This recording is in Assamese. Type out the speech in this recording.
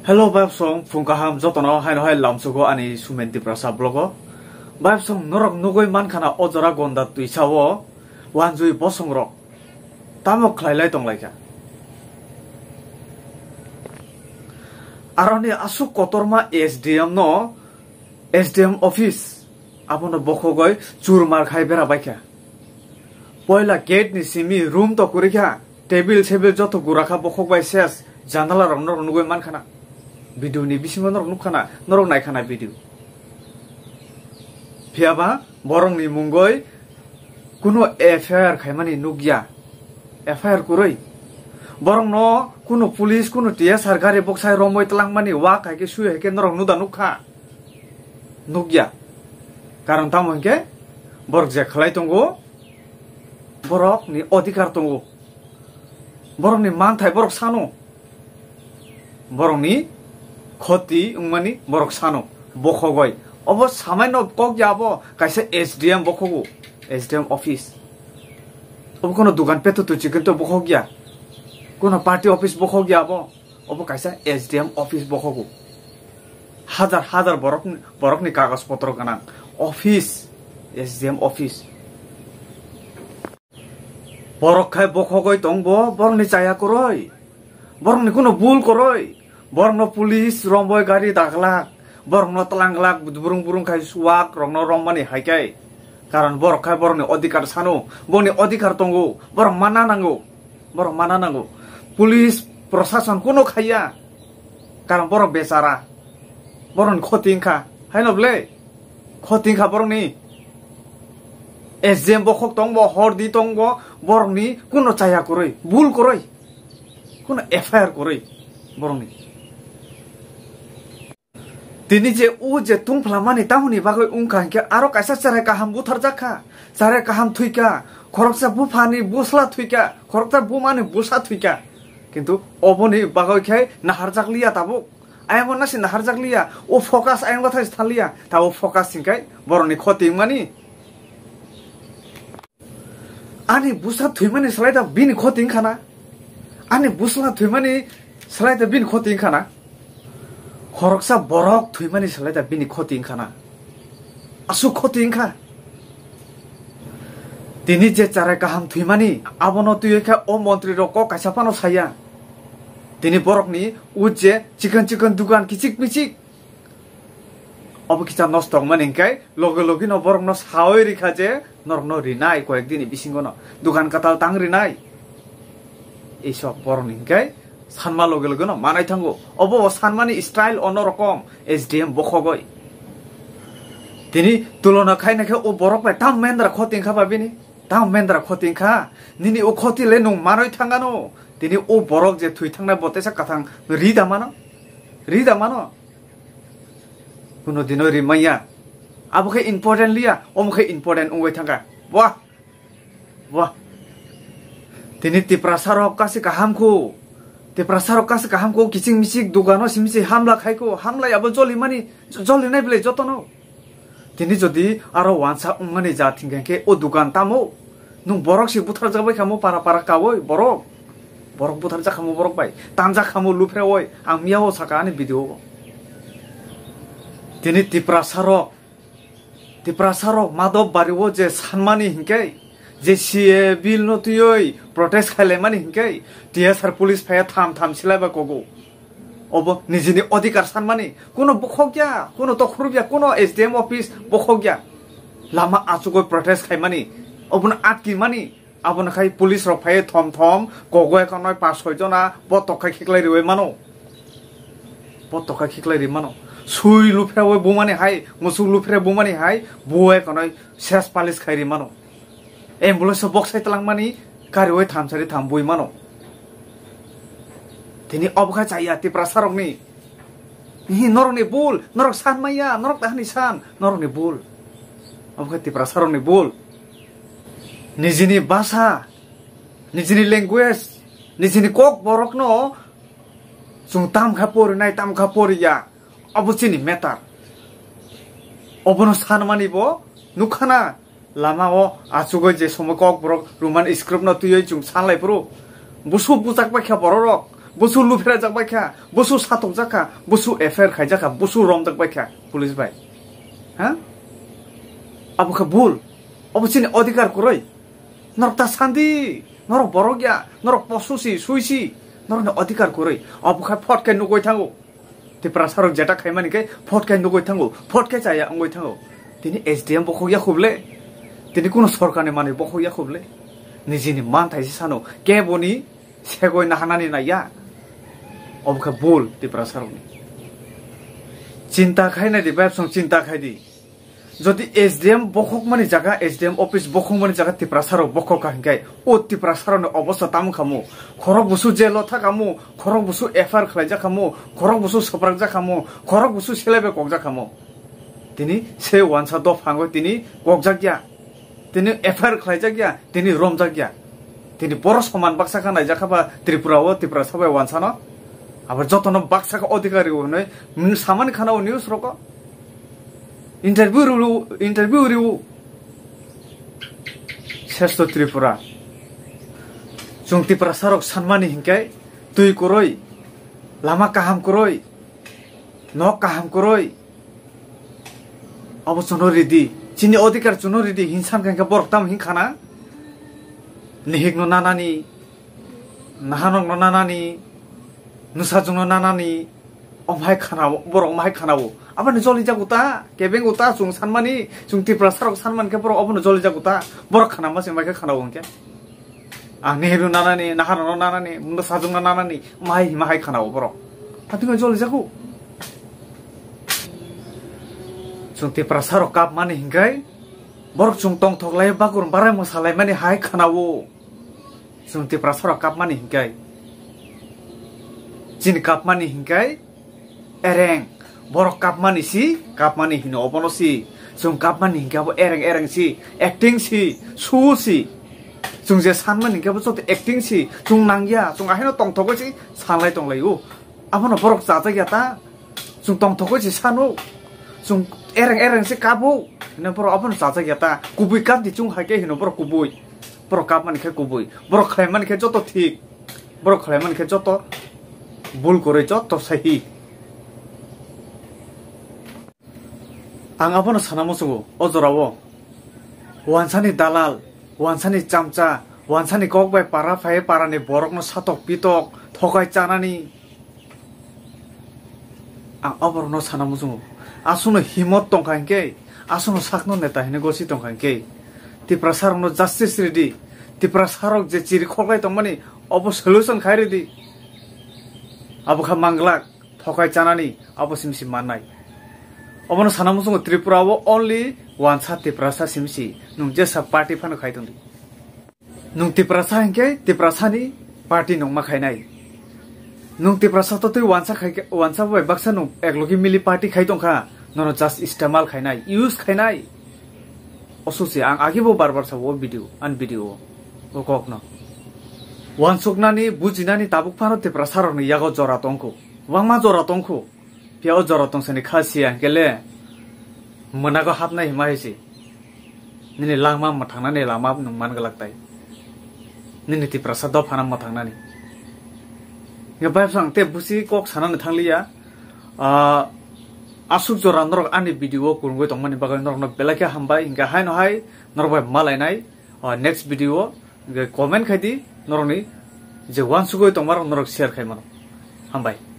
Hello, Bab Song, Funkaham, Zotono, Hino, Lam Sugo, and Sumenti Prasa Blogo. Bab Song, Norok Nogoy Mankana, Ozragon, that to Isawo, Wanzui Bosong Rock. Tamo Clayton like Aroni Asu Kotorma, SDM no SDM office. Upon a Bokogoy, Zurmar Hybera Baker. Boil a gate, Nisimi, room to Kurika, table, table, Jotogura, Bokogoy says, Janala, Norok Nogoy Mankana. Video নি বিসিম নরক নুখানা নরক নাইখানা ভিডিও ফিয়াবা বরং নি মুঙ্গই কোনো এফআইআর খাইমানি নুগিয়া এফআইআর কুরই বরং ন কোনো পুলিশ কোনো টিয়া সরকারি বক্সাই রমই তলাংমানি ওয়া কাইকে সুই হেকে নরক নুদা নুখা নুগিয়া কারণ তামহকে বরক জে খলাই তঙ্গো বরক নি অধিকার তঙ্গো বরং নি মানথাই বরক সানো বরং নি খতি মানে বরকসানো বখগয় অব সামান্য কক যাব কাইসা এস ডি এম বখগো এস ডি এম অফিস অব কোনো দোকান পেট তুচি কিন্তু বখ গিয়া কোনো পার্টি অফিস বখ গিয়াব অব কাইসা এস ডি এম অফিস বখগো হাজার হাজার বরক বরকনি কাগজ পত্র গান অফিস এস ডি এম অফিস বরক খাই বখগয় তংব বরনি চাইয়া করয় বরনি কোনো ভুল করয় borno police romboy e gari daklak borno telanglak burung burung kai suak rongno romani haikai কারণ বড় খায় বরণে অধিকার সানো বনে অধিকার তঙ্গো বরং মানা নাঙ্গো বরং মানা নাঙ্গো পুলিশ প্রশাসন কোনো খাইয়া কারণ বড় বেচারা বরং খতিংখা হাই নবলে খতিংখা বরংনি এস জি এম বখক তঙ্গ হর দি তঙ্গ বরংনি কোনো চাইয়া করে ভুল করে কোনো এফআইআর করে বরংনি दिन जे ऊ जे तुफ्ला मि ता मिनि बगै उहाँ आइस बुथार जाका चारे काम थुका खरबसा बुफ बुसला थुका खरक्ष बुमि बुसला थुका कि अब याग नहार जा तो अयम नासन नहार जाग्छ ओ फस आइन थालिया त फिङ बरनिमि अनि बुस थुमिनी विन खान अनि बुसला थुमिनी सन खे खान খরকসা বরক থুইমানি সালাই দা বিনি ক্ষতি ইংখানা আসু খতি ইংখা তিনি যে চারে কাহাম থুইমানি আবন তুইখা ও মন্ত্রী রক কাছাপানো সাইয়া তিনি বরকনি উজ যে চিকন চিকন দোকান কিচিক মিচিক অবকিচা নষ্ট মানে ইংকাই লগে লগে ন বরক ন সাওই রেখা যে নর ন রিনাই কয়েকদিন বিসিঙ্গ ন দোকান কাতাল তাং রিনাই এইসব বরং ইংকাই সানমা লগে লগে ন মানাই থাঙ্গ অব সানমানি ষ্টাইল অন্য রকম এস ডি এম বসগৈ তিনি তুলনা খাই নাখে ও বরফ পাই তাম মেন্দ্রা ক্ষতি খা পাবি নি তাম মেন্দ্রা ক্ষতি খা নি ও ক্ষতি লে নু মানই থাঙ্গা নো তিনি ও বরক যে থুই থাঙ্গা বতেসা কাথাং রি দামান রি দামান কোনো দিন রি মাইয়া আবুখে ইম্পর্টেন্ট লিয়া অমুখে ইম্পর্টেন্ট উঙ্গাই থাঙ্গা বাহ বাহ তিনি তিপ্রাসার হকাসি কাহামকু तेपरा सारो कासका हमको किसिङ मिसिक दोकान सिमिसी हामीलाई खाएको हामीलाई अब जसले माने जसले नै बेलै जतनौ तिनी जति आर वान्सा उमाने जाथिङ्का के ओ दोकान तामो नु बरक्सी बुथार जाबै खामो पारा पारा काओ बरक बरक बुथार जा खामो बरक पाइ तान्जा खामो लुफ्रे ओइ आं मियाओ छका नि बिदि हो तिनी तिप्रा सारो तिप्रा सारो माधव बारिओ जे सानमानि हिङ्कै যে সিয়ে বিল নতুই প্ৰটেষ্ট খাইলে ইমান হিংকাই টিএছআৰ পুলিচ ফায়া থাম থাম চিলাই বা কগো অব নিজে নি অধিকাৰ চানমানি কোনো বসগীয়া কোনো তখৰবীয়া কোনো এছ ডি এম অফিচ বসগীয়া লামা আঁচুকৈ প্ৰটেষ্ট খাই মানি আপোনাৰ আঁত কি মানি আপোনাৰ খাই পুলিচ ৰখায়ে থম থম গগৈ এখন নহয় পাঁচ ছয়জন আ পটকাই শিকলাই ৰৈ মানো পটকাই শিকলাই ৰৈ মানো চুই লুফেৰাবই বৌমানী হাই মচুক লুফেৰে বৌমানী হাই বৌ এখন চেচ পালিচ খাই ৰে ambulance box saya telang mani karyawan wae tam sari tam bui mano tini obka caya ti prasarong ni ini norong ni bul norong san maya norong tah ni san norong ni bul obka ti prasarong ni bul nizini basa nizini language nizini kok borok no sung tam kapur nai tam kapur ya obu sini meter. obu no san mani bo nukana लामा ओ आसुगो जे समक ब्र रुमान स्क्रिप्ट न तुय जुम सानलाय ब्र बुसु बुजाक बाख्या बर रक बुसु लुफेरा जाक बाख्या बुसु सातक जाका बुसु एफेर खाय जाका बुसु रम दक बाख्या पुलिस बाय हा अबखा बुल अबसिन अधिकार करय नरता सान्दि नर बरगिया नर पसुसि सुइसि नर अधिकार करय अबखा फटके नुगय थांगो ते प्रसारक जेटा खायमानिके फटके नुगय थांगो फटके जाया अंगय थांगो दिनै एसडीएम बखगिया खुबले তিনি কোনো সরকারের মানে বহইয়া খুবলে নিজে মান থাইছে চানো কে বনি সেগই না হানানি না ইয়া অবকা বল তিপরা সারনি চিন্তা খাই না দি ব্যবসং চিন্তা খাই দি যদি এছ ডি এম বখক মানে জায়গা এস ডি এম অফিচ বখক মানে জায়গা তিপরা সার বখক হাঙ্গাই ও তিপরা সারনে অবস্থা তাম খামু খরক বসু জেল থাকামু খরক বসু এফ আই আর খাই যাখামু খরক বসু সপরাক যাখামু খরক বসু সেলাইবে কক যাখামু তিনি সে ওয়ানসা দফ হাঙ্গ তিনি কক যাক গিয়া তিনি এফায়াৰ খাইজাক গিয়া তিনি ৰমজাক গিয়া তিনি বড় সমান বাক্সা খা নাইজাকা ত্ৰিপুৰা ও ত্ৰিপুৰা সবাই ওয়ানসান আবার যত নাম বাক্সা অধিকারী হন সামান খানা ও নিউজ রক ইন্টারভিউ রু ইন্টারভিউ রিউ শ্রেষ্ঠ ত্রিপুরা যুম ত্রিপুরা সারক হিংকাই তুই কুরই লামা কাহাম কুরই ন কাহাম কুরই অবসন রিদি चिनि अधिकार चुनौ रिदि हिंसान कहाँ कहाँ बरकता हिँ खाना निहेक्नु नानानी नहानङ्नु नानानी नुसा चुङ्नु नानानी अमाइ खाना बर अमाइ खाना हो अब नि जलिजाको त केबेङ उता चुङ सानमानी चुङ त्रिपुरा सारको सानमानके बर अब नि जलिजाको बर खाना मासे माइक खाना हो क्या आ नेहरु नानानी नहानङ्नु नानानी नुसा चुङ्न नानानी माइ माइ खाना हो बर अब तिमी जलिजाको sungti prasaro kap mani hingai borok sungtong tong thok lai bagur barai mosalai mani hai khanawo chungti prasaro kap mani hingai jin kap mani hingai ereng borok kap mani si kap mani hino obono si chung kap mani hingai bo ereng ereng si acting si su si chung je san mani hingai bo chot acting si chung nangya chung ahino tong thok si san lai tong lai u abono borok jaja gyata chung tong thok si sanu sung ereng ereng si kabu ini pro apa nusa saja kita kubikan di cung hake ini pro kubui pro kapan ke kubui pro kleman ke joto tik pro kleman ke joto bul kore joto sehi ang apa nusa namu sugu ozorawo wansani dalal wansani camca wansani kokbay para fae para ne borok nusa tok pitok tokai canani ang apa nusa namu sugu आसुनो हिम्मत तो के आसुनो साक्षनो नेता हिने गोसी तो कहीं के ती प्रसार जस्टिस रेडी ती प्रसार जे चीरी खोल गए तो मनी अब उस सलूशन खाई रेडी अब उनका मंगला थोका ही चाना नहीं अब उसे मिसी मानना ही अब उन्हें सनमुसुंग त्रिपुरा वो ओनली वांसा ती प्रसार सिमिसी नुम जैसा पार्टी फान खाई नु नुम ती प्रसार हिंगे पार्टी नुम मखाई नहीं नुंग ते प्रसाद तु वानसा खाइ वानसा बाय मिली पार्टी खाइ दंखा नरो जस्ट इस्तेमाल खाई यूज खाइनाय असुसे आं आगिबो बार बार सावो भिडियो आन भिडियो ओ ककनो वान सुकनानि बुजिनानि ताबुक फानो ते प्रसार न यागो जरा तंखो वांगमा जरा तंखो पियाव जरा तंसनि खासिया गेले मनागो हाबनाय हिमा हेसि निनि मा थांनानै लामा नुमान गलाक्ताय निनि ते दफाना मा थांनानै বাইবসং তে বুসি কক সানা থাংলিয়া আ আসুক জরা নরক আনি ভিডিও মালাই নাই নেক্সট ভিডিও কমেন্ট খাইদি নরনি যে ওয়ান সুগই তমার নরক শেয়ার